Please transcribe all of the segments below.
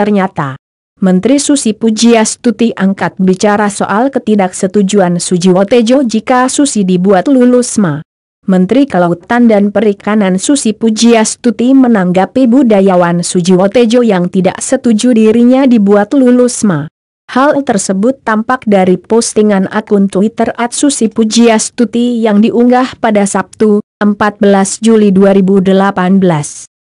Ternyata, Menteri Susi Pujiastuti angkat bicara soal ketidaksetujuan Sujiwo Tejo jika Susi dibuat lulus MA. Menteri Kelautan dan Perikanan Susi Pujiastuti menanggapi budayawan Sujiwo Tejo yang tidak setuju dirinya dibuat lulus MA. Hal tersebut tampak dari postingan akun Twitter at Susi Pujiastuti yang diunggah pada Sabtu, 14 Juli 2018.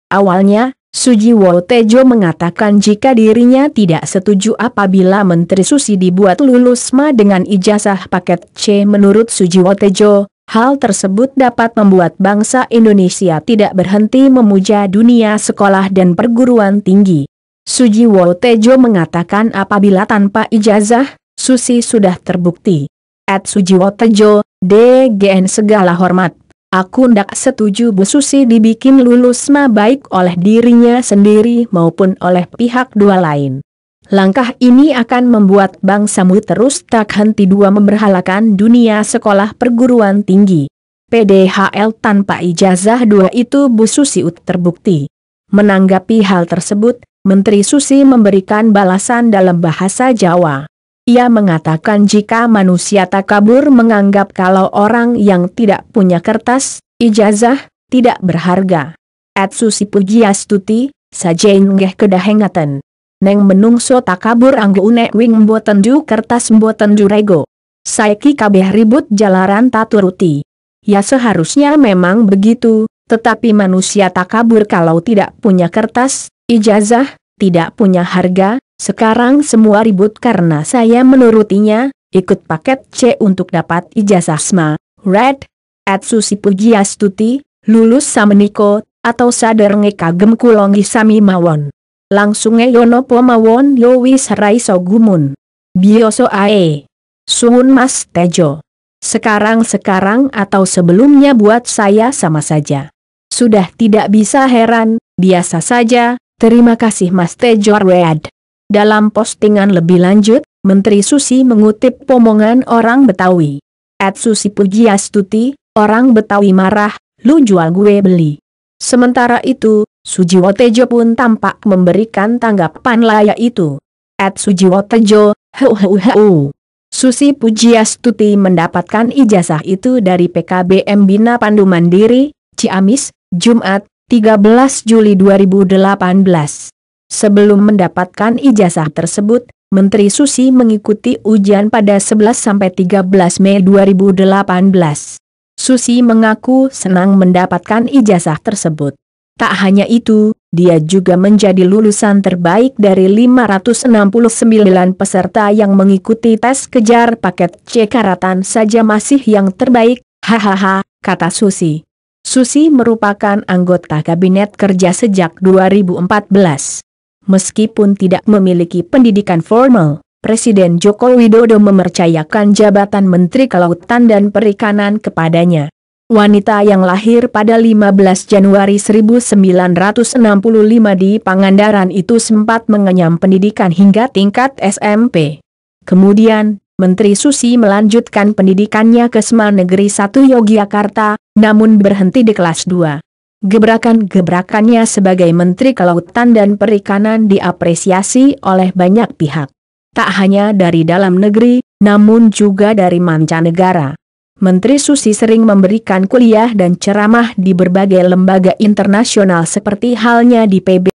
Awalnya, Sujiwo Tejo mengatakan jika dirinya tidak setuju apabila Menteri Susi dibuat lulus ma dengan ijazah paket C menurut Sujiwo Tejo, hal tersebut dapat membuat bangsa Indonesia tidak berhenti memuja dunia sekolah dan perguruan tinggi. Sujiwo Tejo mengatakan apabila tanpa ijazah, Susi sudah terbukti. At Sujiwo Tejo, DGN segala hormat. Aku ndak setuju Bu Susi dibikin lulus ma baik oleh dirinya sendiri maupun oleh pihak dua lain. Langkah ini akan membuat bangsamu terus tak henti dua memberhalakan dunia sekolah perguruan tinggi. PDHL tanpa ijazah dua itu Bu Susi Ut terbukti. Menanggapi hal tersebut, Menteri Susi memberikan balasan dalam bahasa Jawa. Ia mengatakan jika manusia takabur menganggap kalau orang yang tidak punya kertas, ijazah, tidak berharga. Atsusi pujiastuti, sajain ngeh kedahengatan. Neng menungso takabur anggu unek wing mboten kertas mboten du rego. Saiki kabeh ribut jalaran taturuti. Ya seharusnya memang begitu, tetapi manusia takabur kalau tidak punya kertas, ijazah, tidak punya harga, sekarang semua ribut karena saya menurutinya, ikut paket C untuk dapat ijazah SMA, Red, at Susi Pugiastuti, lulus Sameniko, atau sadar ngekagem kulongi sami mawon. Langsung yono pomawon yowis harai sogumun. Bioso ae. Sungun mas tejo. Sekarang-sekarang atau sebelumnya buat saya sama saja. Sudah tidak bisa heran, biasa saja, terima kasih mas tejo Red. Dalam postingan lebih lanjut, Menteri Susi mengutip pomongan orang Betawi. At Susi Pujiastuti, orang Betawi marah, lu jual gue beli. Sementara itu, Sujiwo Tejo pun tampak memberikan tanggapan layak itu. At Sujiwo Tejo, heu heu heu. Susi Pujiastuti mendapatkan ijazah itu dari PKBM Bina Pandu Mandiri, Ciamis, Jumat, 13 Juli 2018. Sebelum mendapatkan ijazah tersebut, Menteri Susi mengikuti ujian pada 11-13 Mei 2018. Susi mengaku senang mendapatkan ijazah tersebut. Tak hanya itu, dia juga menjadi lulusan terbaik dari 569 peserta yang mengikuti tes kejar paket C karatan saja masih yang terbaik, hahaha, kata Susi. Susi merupakan anggota Kabinet Kerja sejak 2014. Meskipun tidak memiliki pendidikan formal, Presiden Joko Widodo memercayakan jabatan Menteri Kelautan dan Perikanan kepadanya. Wanita yang lahir pada 15 Januari 1965 di Pangandaran itu sempat mengenyam pendidikan hingga tingkat SMP. Kemudian, Menteri Susi melanjutkan pendidikannya ke SMA Negeri 1 Yogyakarta, namun berhenti di kelas 2. Gebrakan-gebrakannya sebagai Menteri Kelautan dan Perikanan diapresiasi oleh banyak pihak. Tak hanya dari dalam negeri, namun juga dari mancanegara. Menteri Susi sering memberikan kuliah dan ceramah di berbagai lembaga internasional seperti halnya di PB.